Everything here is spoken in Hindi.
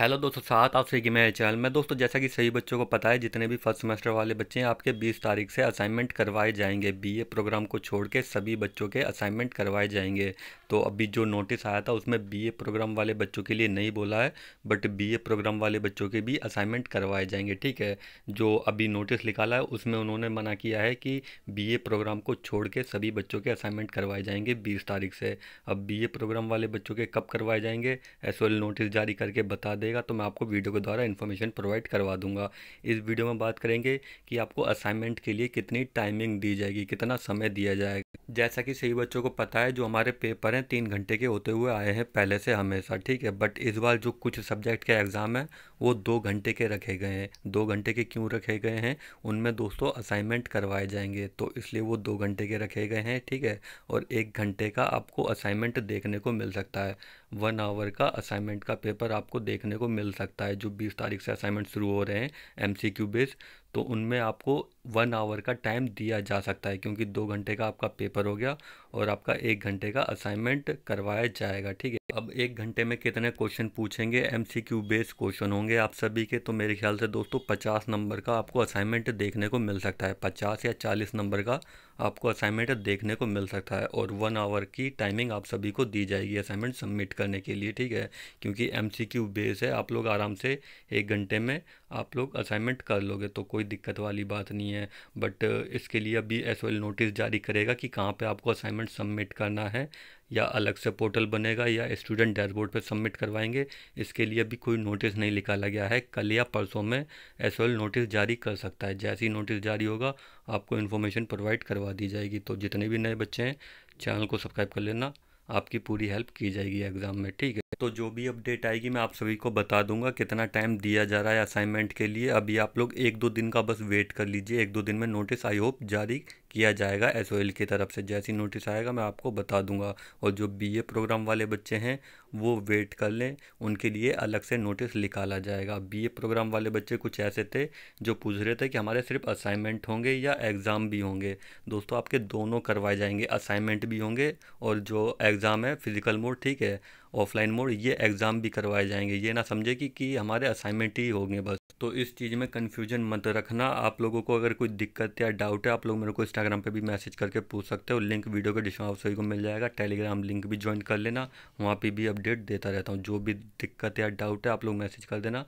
हेलो दोस्तों साथ आप सही मेरे चैनल में दोस्तों जैसा कि सही बच्चों को पता है जितने भी फर्स्ट सेमेस्टर वाले बच्चे हैं आपके 20 तारीख से असाइनमेंट करवाए जाएंगे बीए प्रोग्राम को छोड़ के सभी बच्चों के असाइनमेंट करवाए जाएंगे तो अभी जो नोटिस आया था उसमें बीए प्रोग्राम वाले बच्चों के लिए नहीं बोला है बट बीए प्रोग्राम वाले बच्चों के भी असाइनमेंट करवाए जाएंगे ठीक है जो अभी नोटिस निकाला है उसमें उन्होंने मना किया है कि बीए प्रोग्राम को छोड़ के सभी बच्चों के असाइनमेंट करवाए जाएंगे बीस तारीख से अब बी प्रोग्राम वाले बच्चों के कब करवाए जाएंगे एस नोटिस जारी करके बता देगा तो मैं आपको वीडियो के द्वारा इन्फॉर्मेशन प्रोवाइड करवा दूंगा इस वीडियो में बात करेंगे कि आपको असाइनमेंट के लिए कितनी टाइमिंग दी जाएगी कितना समय दिया जाएगा जैसा कि सही बच्चों को पता है जो हमारे पेपर हैं तीन घंटे के होते हुए आए हैं पहले से हमेशा ठीक है बट इस बार जो कुछ सब्जेक्ट के एग्ज़ाम हैं वो दो घंटे के रखे गए हैं दो घंटे के क्यों रखे गए हैं उनमें दोस्तों असाइनमेंट करवाए जाएंगे तो इसलिए वो दो घंटे के रखे गए हैं ठीक है और एक घंटे का आपको असाइनमेंट देखने को मिल सकता है वन आवर का असाइनमेंट का पेपर आपको देखने को मिल सकता है जो बीस तारीख से असाइनमेंट शुरू हो रहे हैं एम सी क्यू बेस तो उनमें आपको वन आवर का टाइम दिया जा सकता है क्योंकि दो घंटे का आपका पेपर हो गया और आपका एक घंटे का असाइनमेंट करवाया जाएगा ठीक है अब एक घंटे में कितने क्वेश्चन पूछेंगे M C Q based question होंगे आप सभी के तो मेरे ख्याल से दोस्तों पचास नंबर का आपको असाइनमेंट देखने को मिल सकता है पचास या चालीस नंबर का आपको असाइनमेंट देखने को मिल सकता है और वन आवर की टाइमिंग आप सभी को दी जाएगी असाइनमेंट सबमिट करने के लिए ठीक है क्योंकि एम बेस है आप लोग आराम से एक घंटे में आप लोग असाइनमेंट कर लोगे तो कोई दिक्कत वाली बात नहीं है बट इसके लिए अभी एस नोटिस जारी करेगा कि कहाँ पर आपको असाइनमेंट सबमिट करना है या अलग से पोर्टल बनेगा या स्टूडेंट डैशबोर्ड पर सबमिट करवाएंगे इसके लिए अभी कोई नोटिस नहीं निकाला गया है कल या परसों में एस नोटिस जारी कर सकता है जैसे ही नोटिस जारी होगा आपको इन्फॉर्मेशन प्रोवाइड करवा दी जाएगी तो जितने भी नए बच्चे हैं चैनल को सब्सक्राइब कर लेना आपकी पूरी हेल्प की जाएगी एग्ज़ाम में ठीक है तो जो भी अपडेट आएगी मैं आप सभी को बता दूंगा कितना टाइम दिया जा रहा है असाइनमेंट के लिए अभी आप लोग एक दो दिन का बस वेट कर लीजिए एक दो दिन में नोटिस आई होप जारी किया जाएगा एस की तरफ से जैसी नोटिस आएगा मैं आपको बता दूंगा और जो बी प्रोग्राम वाले बच्चे हैं वो वेट कर लें उनके लिए अलग से नोटिस निकाला जाएगा बी प्रोग्राम वाले बच्चे कुछ ऐसे थे जो पूछ रहे थे कि हमारे सिर्फ असाइनमेंट होंगे या एग्ज़ाम भी होंगे दोस्तों आपके दोनों करवाए जाएंगे असाइनमेंट भी होंगे और जो एग्ज़ाम है फिजिकल मोड ठीक है ऑफलाइन मोड ये एग्ज़ाम भी करवाए जाएंगे ये ना समझे कि कि हमारे असाइनमेंट ही होंगे बस तो इस चीज़ में कन्फ्यूजन मत रखना आप लोगों को अगर कोई दिक्कत या डाउट है आप लोग मेरे को इंस्टाग्राम पे भी मैसेज करके पूछ सकते हो लिंक वीडियो के डिस्क्रिप्शन सभी को मिल जाएगा टेलीग्राम लिंक भी ज्वाइन कर लेना वहाँ पर भी अपडेट देता रहता हूँ जो भी दिक्कत या डाउट है आप लोग मैसेज कर देना